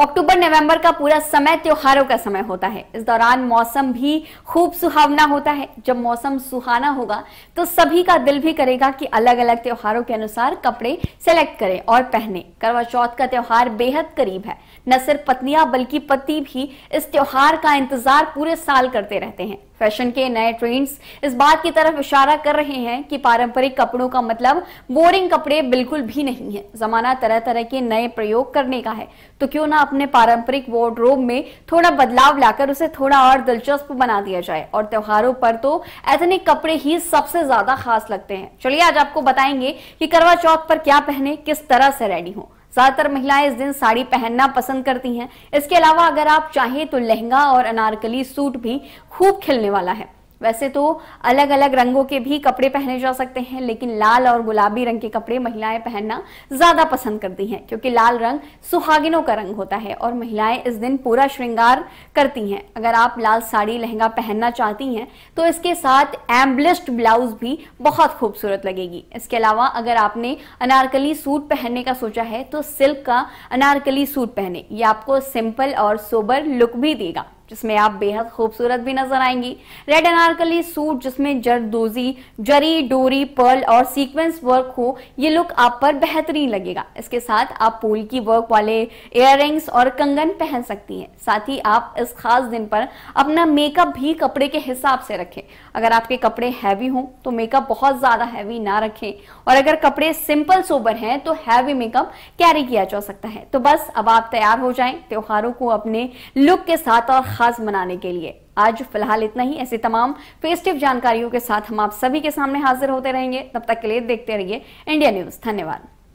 अक्टूबर नवंबर का पूरा समय त्योहारों का समय होता है इस दौरान मौसम भी खूब सुहावना होता है जब मौसम सुहाना होगा तो सभी का दिल भी करेगा कि अलग अलग त्योहारों के अनुसार कपड़े सेलेक्ट करें और पहने करवा चौथ का त्योहार बेहद करीब है न सिर्फ पत्नियां बल्कि पति भी इस त्योहार का इंतजार पूरे साल करते रहते हैं फैशन के नए ट्रेंड्स इस बात की तरफ इशारा कर रहे हैं कि पारंपरिक कपड़ों का मतलब बोरिंग कपड़े बिल्कुल भी नहीं है जमाना तरह तरह के नए प्रयोग करने का है तो क्यों ना अपने पारंपरिक वार्ड्रोब में थोड़ा बदलाव लाकर उसे थोड़ा और दिलचस्प बना दिया जाए और त्योहारों पर तो एथनिक कपड़े ही सबसे ज्यादा खास लगते हैं चलिए आज आपको बताएंगे कि करवा चौथ पर क्या पहने किस तरह से रेडी हो ज्यादातर महिलाएं इस दिन साड़ी पहनना पसंद करती हैं इसके अलावा अगर आप चाहें तो लहंगा और अनारकली सूट भी खूब खिलने वाला है वैसे तो अलग अलग रंगों के भी कपड़े पहने जा सकते हैं लेकिन लाल और गुलाबी रंग के कपड़े महिलाएं पहनना ज्यादा पसंद करती हैं क्योंकि लाल रंग सुहागिनों का रंग होता है और महिलाएं इस दिन पूरा श्रृंगार करती हैं अगर आप लाल साड़ी लहंगा पहनना चाहती हैं तो इसके साथ एम्बलिस्ट ब्लाउज भी बहुत खूबसूरत लगेगी इसके अलावा अगर आपने अनारकली सूट पहनने का सोचा है तो सिल्क का अनारकली सूट पहने ये आपको सिंपल और सोबर लुक भी देगा जिसमें आप बेहद खूबसूरत भी नजर आएंगी रेड अनारकली सूट जिसमें जरदोजी जरी डोरी पर्ल और सीक्वेंस वर्क हो ये लुक आप पर बेहतरीन लगेगा इसके साथ आप पोल की वर्क वाले इयर और कंगन पहन सकती हैं साथ ही आप इस खास दिन पर अपना मेकअप भी कपड़े के हिसाब से रखें अगर आपके कपड़े हैवी हों तो मेकअप बहुत ज़्यादा हैवी ना रखें और अगर कपड़े सिंपल सोबर हैं तो हैवी मेकअप कैरी किया जा सकता है तो बस अब आप तैयार हो जाए त्योहारों को अपने लुक के साथ और खास बनाने के लिए आज फिलहाल इतना ही ऐसी तमाम फेस्टिव जानकारियों के साथ हम आप सभी के सामने हाजिर होते रहेंगे तब तक के लिए देखते रहिए इंडिया न्यूज धन्यवाद